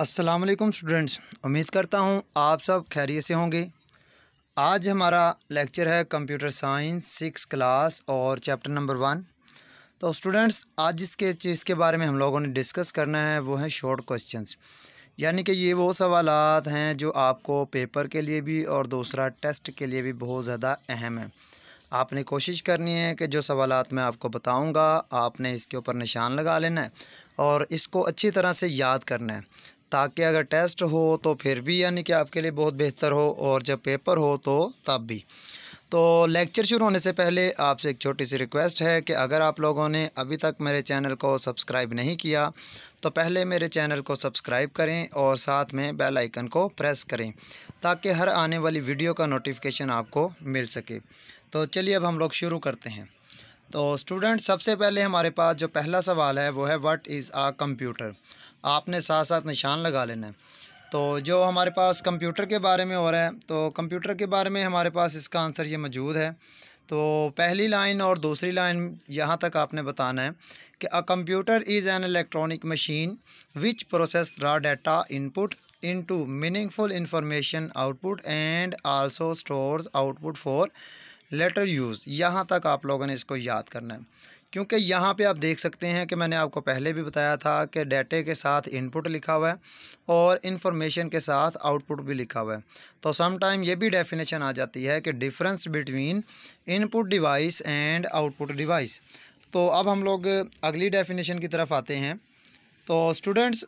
Aslam students उम्मीद करता हूँ आप सब खैरियत से होंगे आज हमारा लेक्चर है कंप्यूटर साइंस सिक्स क्लास और चैप्टर नंबर वन तो स्टूडेंट्स आज जिसके चीज़ के बारे में हम लोगों ने डिस्कस करना है वो है शॉर्ट क्वेश्चंस यानी कि ये वो सवाल हैं जो आपको पेपर के लिए भी और दूसरा टेस्ट के लिए भी बहुत ज़्यादा अहम है आपने कोशिश करनी है कि जो सवाल मैं आपको बताऊँगा आपने इसके ऊपर निशान लगा लेना है और इसको अच्छी तरह से याद करना है ताकि अगर टेस्ट हो तो फिर भी यानी कि आपके लिए बहुत बेहतर हो और जब पेपर हो तो तब भी तो लेक्चर शुरू होने से पहले आपसे एक छोटी सी रिक्वेस्ट है कि अगर आप लोगों ने अभी तक मेरे चैनल को सब्सक्राइब नहीं किया तो पहले मेरे चैनल को सब्सक्राइब करें और साथ में बेल आइकन को प्रेस करें ताकि हर आने वाली वीडियो का नोटिफिकेशन आपको मिल सके तो चलिए अब हम लोग शुरू करते हैं तो स्टूडेंट सबसे पहले हमारे पास जो पहला सवाल है वो है व्हाट इज़ आ कंप्यूटर आपने साथ साथ निशान लगा लेना है तो जो हमारे पास कंप्यूटर के बारे में हो रहा है तो कंप्यूटर के बारे में हमारे पास इसका आंसर ये मौजूद है तो पहली लाइन और दूसरी लाइन यहाँ तक आपने बताना है कि a computer is an electronic machine which process raw data input into meaningful information output and also stores output for later use यहाँ तक आप लोगों ने इसको याद करना है क्योंकि यहाँ पे आप देख सकते हैं कि मैंने आपको पहले भी बताया था कि डेटे के साथ इनपुट लिखा हुआ है और इन्फॉर्मेशन के साथ आउटपुट भी लिखा हुआ है तो सम टाइम ये भी डेफिनेशन आ जाती है कि difference between input device and output device तो अब हम लोग अगली डेफिनेशन की तरफ आते हैं तो स्टूडेंट्स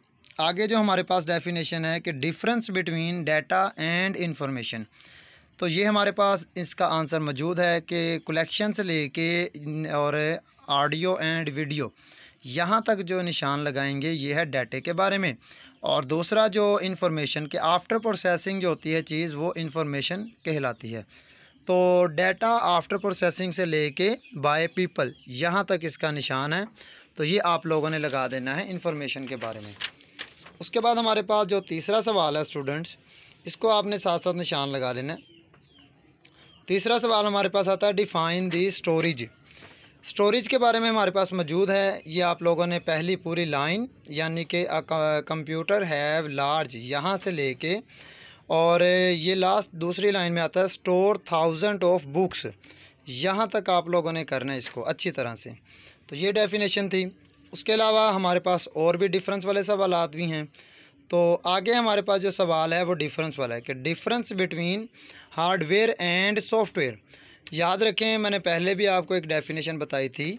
आगे जो हमारे पास डेफिनेशन है कि difference between data and information तो ये हमारे पास इसका आंसर मौजूद है कि कलेक्शन से लेके और ऑडियो एंड वीडियो यहाँ तक जो निशान लगाएंगे ये है डाटे के बारे में और दूसरा जो इन्फॉर्मेशन के आफ्टर प्रोसेसिंग जो होती है चीज़ वो इन्फॉर्मेशन कहलाती है तो डाटा आफ्टर प्रोसेसिंग से ले कर बाय पीपल यहाँ तक इसका निशान है तो ये आप लोगों ने लगा देना है इन्फॉर्मेशन के बारे में उसके बाद हमारे पास जो तीसरा सवाल है स्टूडेंट्स इसको आपने साथ साथ निशान लगा देना है तीसरा सवाल हमारे पास आता है डिफाइन दी स्टोरेज स्टोरेज के बारे में हमारे पास मौजूद है ये आप लोगों ने पहली पूरी लाइन यानी कि कंप्यूटर हैव लार्ज यहाँ से लेके और ये लास्ट दूसरी लाइन में आता है स्टोर थाउजेंड ऑफ बुक्स यहाँ तक आप लोगों ने करना है इसको अच्छी तरह से तो ये डेफिनेशन थी उसके अलावा हमारे पास और भी डिफरेंस वाले सवाल भी हैं तो आगे हमारे पास जो सवाल है वो डिफरेंस वाला है कि difference between hardware and software याद रखें मैंने पहले भी आपको एक डेफिनेशन बताई थी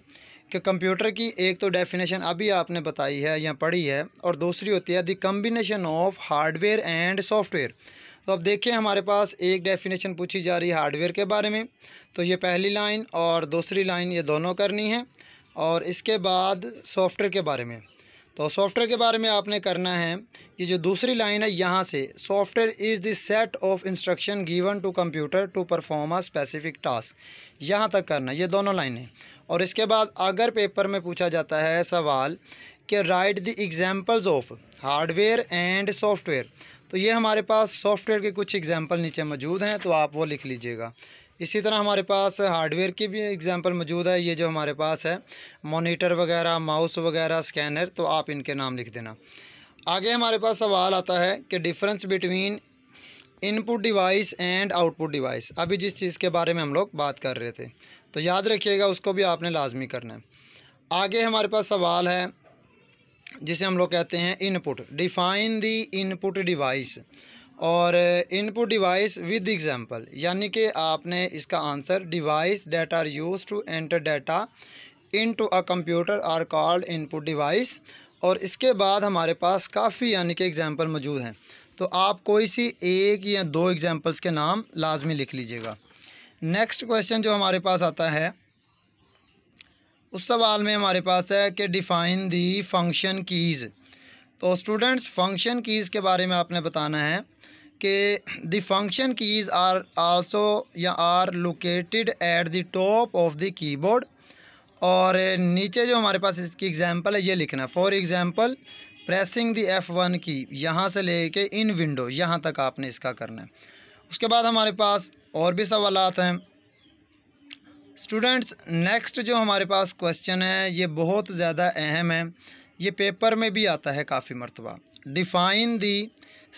कि कंप्यूटर की एक तो डेफिनेशन अभी आपने बताई है या पढ़ी है और दूसरी होती है the combination of hardware and software तो अब देखिए हमारे पास एक डेफिनेशन पूछी जा रही है हार्डवेयर के बारे में तो ये पहली लाइन और दूसरी लाइन ये दोनों करनी है और इसके बाद सॉफ्टवेयर के बारे में तो सॉफ्टवेयर के बारे में आपने करना है ये जो दूसरी लाइन है यहाँ से software is the set of instruction given to computer to perform a specific task यहाँ तक करना ये दोनों लाइनें और इसके बाद अगर पेपर में पूछा जाता है सवाल कि write the examples of hardware and software तो ये हमारे पास सॉफ्टवेयर के कुछ एग्जाम्पल नीचे मौजूद हैं तो आप वो लिख लीजिएगा इसी तरह हमारे पास हार्डवेयर की भी एग्जांपल मौजूद है ये जो हमारे पास है मोनीटर वगैरह माउस वगैरह स्कैनर तो आप इनके नाम लिख देना आगे हमारे पास सवाल आता है कि difference between input device and output device अभी जिस चीज़ के बारे में हम लोग बात कर रहे थे तो याद रखिएगा उसको भी आपने लाजमी करना है आगे हमारे पास सवाल है जिसे हम लोग कहते हैं input define the input device और इनपुट डिवाइस विद एग्जांपल यानी कि आपने इसका answer device that are use to enter data into a computer are called input device और इसके बाद हमारे पास काफ़ी यानी कि एग्ज़ाम्पल मौजूद हैं तो आप कोई सी एक या दो एग्जांपल्स के नाम लाजमी लिख लीजिएगा नेक्स्ट क्वेश्चन जो हमारे पास आता है उस सवाल में हमारे पास है कि डिफ़ाइन दी फंक्शन कीज़ तो स्टूडेंट्स फंक्शन कीज़ के बारे में आपने बताना है कि the function keys are also या are located at the top of the keyboard और नीचे जो हमारे पास इसकी एग्जांपल है ये लिखना है for example pressing the F one key यहाँ से लेके इन विंडो यहाँ तक आपने इसका करना है उसके बाद हमारे पास और भी सवाल हैं स्टूडेंट्स नेक्स्ट जो हमारे पास क्वेश्चन है ये बहुत ज़्यादा अहम है ये पेपर में भी आता है काफ़ी मरतबा डिफ़ाइन दी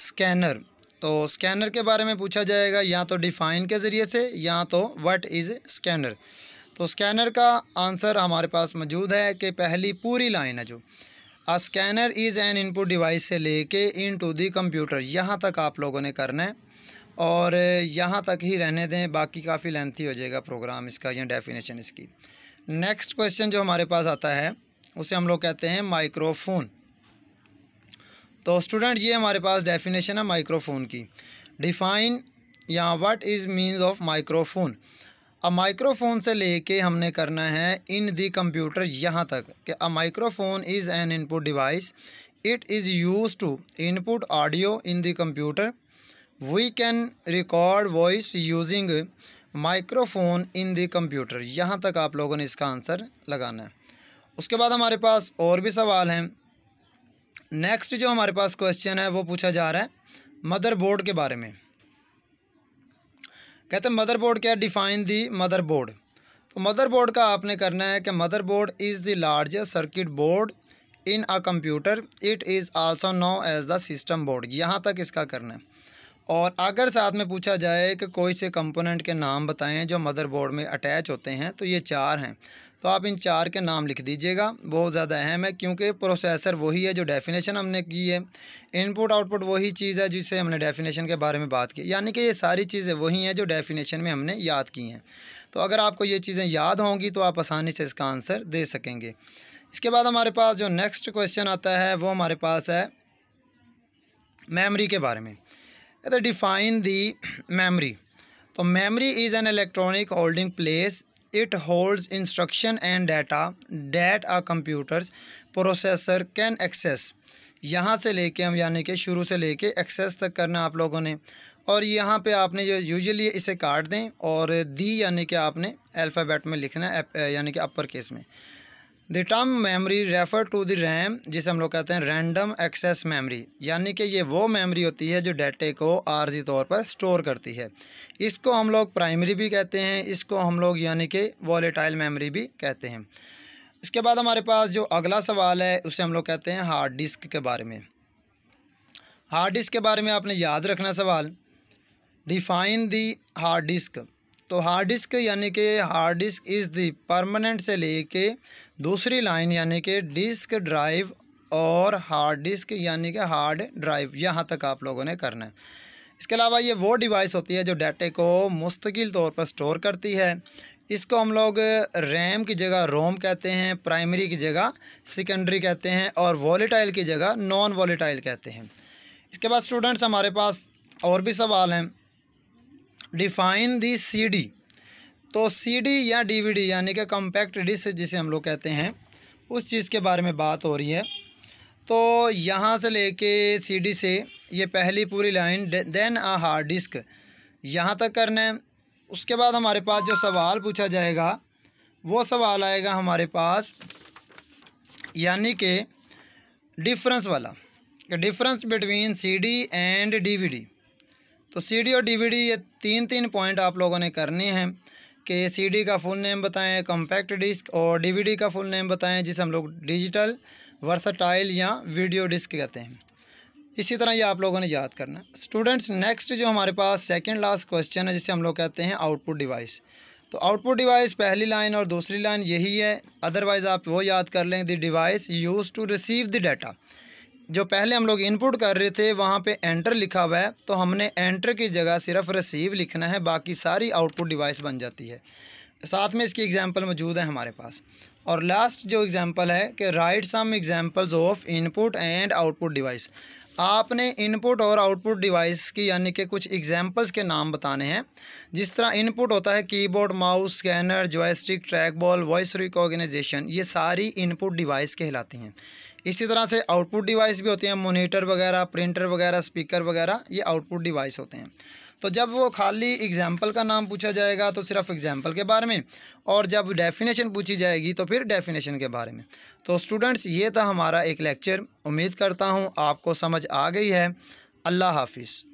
स्कैनर तो स्कैनर के बारे में पूछा जाएगा या तो डिफ़ाइन के ज़रिए से या तो व्हाट इज़ स्कैनर तो स्कैनर का आंसर हमारे पास मौजूद है कि पहली पूरी लाइन है जो a scanner is an input device से लेके इन टू दी कंप्यूटर यहाँ तक आप लोगों ने करना है और यहाँ तक ही रहने दें बाकी काफ़ी लेंथी हो जाएगा प्रोग्राम इसका या डेफिनेशन इसकी नेक्स्ट क्वेश्चन जो हमारे पास आता है उसे हम लोग कहते हैं माइक्रोफोन तो स्टूडेंट ये हमारे पास डेफिनेशन है माइक्रोफोन की डिफाइन या what is mean of microphone अब माइक्रोफोन से लेके हमने करना है इन दी कंप्यूटर यहाँ तक कि a microphone is an input device it is use to input audio in the computer we can record voice using microphone in the computer यहाँ तक आप लोगों ने इसका आंसर लगाना है उसके बाद हमारे पास और भी सवाल हैं नेक्स्ट जो हमारे पास क्वेश्चन है वो पूछा जा रहा है मदरबोर्ड के बारे में कहते हैं मदरबोर्ड क्या डिफाइन दी मदरबोर्ड तो मदरबोर्ड का आपने करना है कि motherboard is the largest circuit board in a computer it is also known as the system board यहाँ तक इसका करना है और अगर साथ में पूछा जाए कि कोई से कंपोनेंट के नाम बताएं जो मदरबोर्ड में अटैच होते हैं तो ये चार हैं तो आप इन चार के नाम लिख दीजिएगा बहुत ज़्यादा अहम है क्योंकि प्रोसेसर वही है जो डेफिनेशन हमने की है इनपुट आउटपुट वही चीज़ है जिससे हमने डेफिनेशन के बारे में बात की यानी कि ये सारी चीज़ें वही हैं जो डेफिनेशन में हमने याद की हैं तो अगर आपको ये चीज़ें याद होंगी तो आप आसानी से इसका आंसर दे सकेंगे इसके बाद हमारे पास जो नेक्स्ट क्वेश्चन आता है वो हमारे पास है मेमरी के बारे में कहते डिफ़ाइन दी मेमरी तो memory is an electronic holding place it holds instruction and data that a computer's processor can access यहाँ से लेके हम यानी कि शुरू से लेके एक्सेस तक करना आप लोगों ने और यहाँ पे आपने जो यूजली इसे काट दें और दी यानी कि आपने अल्फ़ाबेट में लिखना यानी कि अपर केस में the term memory refer to the RAM जिसे हम लोग कहते हैं रैंडम एक्सेस मेमोरी यानी कि ये वो मेमोरी होती है जो डाटे को आर्जी तौर पर स्टोर करती है इसको हम लोग प्राइमरी भी कहते हैं इसको हम लोग यानी कि वॉलेटाइल मेमोरी भी कहते हैं इसके बाद हमारे पास जो अगला सवाल है उसे हम लोग कहते हैं हार्ड डिस्क के बारे में हार्ड डिस्क के बारे में आपने याद रखना सवाल डिफ़ाइन दी हार्ड डिस्क तो हार्ड डिस्क यानी कि hard disk is the permanent से लेके दूसरी लाइन यानी कि डिस्क ड्राइव और हार्ड डिस्क यानी कि हार्ड ड्राइव यहाँ तक आप लोगों ने करना है इसके अलावा ये वो डिवाइस होती है जो डाटे को मुस्तकिल तौर पर स्टोर करती है इसको हम लोग रैम की जगह रोम कहते हैं प्राइमरी की जगह सेकेंडरी कहते हैं और वॉलीटाइल की जगह नॉन वॉलीटाइल कहते हैं इसके बाद स्टूडेंट्स हमारे पास और भी सवाल हैं डिफाइन दी सी डी तो सी डी या डी वी डी यानी कि कॉम्पैक्ट डिस्क जिसे हम लोग कहते हैं उस चीज़ के बारे में बात हो रही है तो यहाँ से लेके सी डी से ये पहली पूरी line then a hard disk यहाँ तक करना है उसके बाद हमारे पास जो सवाल पूछा जाएगा वो सवाल आएगा हमारे पास यानी कि डिफरेंस वाला difference between CD and DVD तो सीडी और डीवीडी ये तीन तीन पॉइंट आप लोगों ने करने हैं कि सीडी का फुल नेम बताएं कॉम्पैक्ट डिस्क और डीवीडी का फुल नेम बताएं जिसे हम लोग डिजिटल वर्सटाइल या वीडियो डिस्क कहते हैं इसी तरह ये आप लोगों ने याद करना स्टूडेंट्स नेक्स्ट जो हमारे पास सेकेंड लास्ट क्वेश्चन है जिसे हम लोग कहते हैं आउटपुट डिवाइस तो आउटपुट डिवाइस पहली लाइन और दूसरी लाइन यही है अदरवाइज़ आप वो याद कर लें the device use to receive the data जो पहले हम लोग इनपुट कर रहे थे वहाँ पे एंटर लिखा हुआ है तो हमने एंटर की जगह सिर्फ रिसीव लिखना है बाकी सारी आउटपुट डिवाइस बन जाती है साथ में इसकी एग्जांपल मौजूद है हमारे पास और लास्ट जो एग्जांपल है कि write some examples of input and output device आपने इनपुट और आउटपुट डिवाइस की यानी कि कुछ एग्जांपल्स के नाम बताने हैं जिस तरह इनपुट होता है keyboard mouse scanner joystick track ball voice recognition ये सारी इनपुट डिवाइस कहलाती हैं इसी तरह से आउटपुट डिवाइस भी होते हैं मोनीटर वगैरह प्रिंटर वगैरह स्पीकर वगैरह ये आउटपुट डिवाइस होते हैं तो जब वो खाली एग्जाम्पल का नाम पूछा जाएगा तो सिर्फ एग्जाम्पल के बारे में और जब डेफिनेशन पूछी जाएगी तो फिर डेफिनेशन के बारे में तो स्टूडेंट्स ये था हमारा एक लेक्चर उम्मीद करता हूँ आपको समझ आ गई है अल्लाह हाफिज़